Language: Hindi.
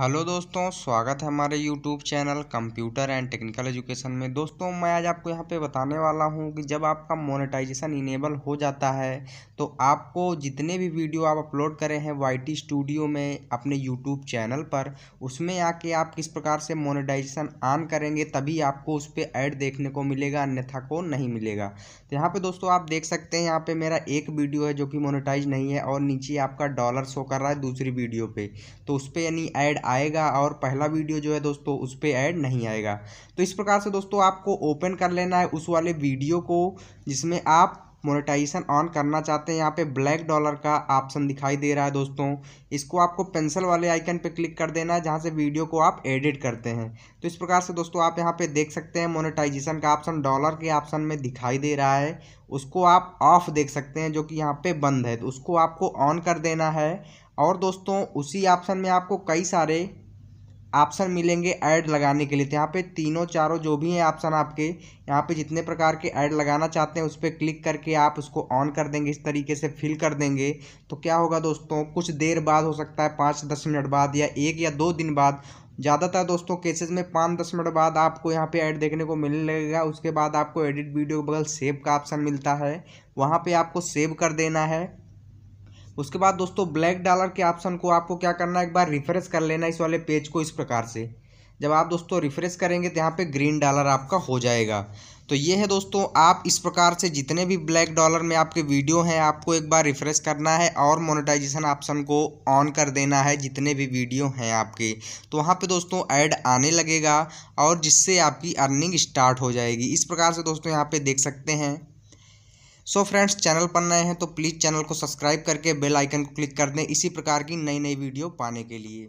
हेलो दोस्तों स्वागत है हमारे YouTube channel computer and technical education में दोस्तों मैं आज आपको यहाँ पे बताने वाला हूँ कि जब आपका मोनेटाइजेशन इनेबल हो जाता है तो आपको जितने भी वीडियो आप अपलोड करें हैं वाई स्टूडियो में अपने यूट्यूब चैनल पर उसमें आके आप किस प्रकार से मोनेटाइजेशन ऑन करेंगे तभी आपको उस पर ऐड देखने को मिलेगा अन्यथा को नहीं मिलेगा तो यहाँ पर दोस्तों आप देख सकते हैं यहाँ पर मेरा एक वीडियो है जो कि मोनिटाइज नहीं है और नीचे आपका डॉलर शो कर रहा है दूसरी वीडियो पर तो उस पर यानी ऐड आएगा और पहला वीडियो जो है दोस्तों उस पर ऐड नहीं आएगा तो इस प्रकार से दोस्तों आपको ओपन कर लेना है उस वाले वीडियो को जिसमें आप मोनेटाइजेशन ऑन करना चाहते हैं यहाँ पे ब्लैक डॉलर का ऑप्शन दिखाई दे रहा है दोस्तों इसको आपको पेंसिल वाले आइकन पे क्लिक कर देना है जहाँ से वीडियो को आप एडिट करते हैं तो इस प्रकार से दोस्तों आप यहाँ पे देख सकते हैं मोनेटाइजेशन का ऑप्शन डॉलर के ऑप्शन में दिखाई दे रहा है उसको आप ऑफ़ देख सकते हैं जो कि यहाँ पर बंद है तो उसको आपको ऑन कर देना है और दोस्तों उसी ऑप्शन में आपको कई सारे ऑप्शन मिलेंगे ऐड लगाने के लिए तो यहाँ पे तीनों चारों जो भी हैं ऑप्शन आपके यहाँ पे जितने प्रकार के ऐड लगाना चाहते हैं उस पर क्लिक करके आप उसको ऑन कर देंगे इस तरीके से फिल कर देंगे तो क्या होगा दोस्तों कुछ देर बाद हो सकता है पाँच दस मिनट बाद या एक या दो दिन बाद ज़्यादातर दोस्तों केसेस में पाँच दस मिनट बाद आपको यहाँ पे ऐड देखने को मिलने लगेगा उसके बाद आपको एडिट वीडियो के बगल सेव का ऑप्शन मिलता है वहाँ पे आपको सेव कर देना है उसके बाद दोस्तों ब्लैक डॉलर के ऑप्शन को आपको क्या करना है एक बार रिफ्रेश कर लेना इस वाले पेज को इस प्रकार से जब आप दोस्तों रिफ्रेश करेंगे तो यहाँ पे ग्रीन डॉलर आपका हो जाएगा तो ये है दोस्तों आप इस प्रकार से जितने भी ब्लैक डॉलर में आपके वीडियो हैं आपको एक बार रिफ्रेश करना है और मोनेटाइजेशन ऑप्शन को ऑन कर देना है जितने भी वीडियो हैं आपके तो वहाँ पे दोस्तों ऐड आने लगेगा और जिससे आपकी अर्निंग स्टार्ट हो जाएगी इस प्रकार से दोस्तों यहाँ पर देख सकते हैं सो फ्रेंड्स चैनल पर नए हैं तो प्लीज़ चैनल को सब्सक्राइब करके बेल आइकन को क्लिक कर दें इसी प्रकार की नई नई वीडियो पाने के लिए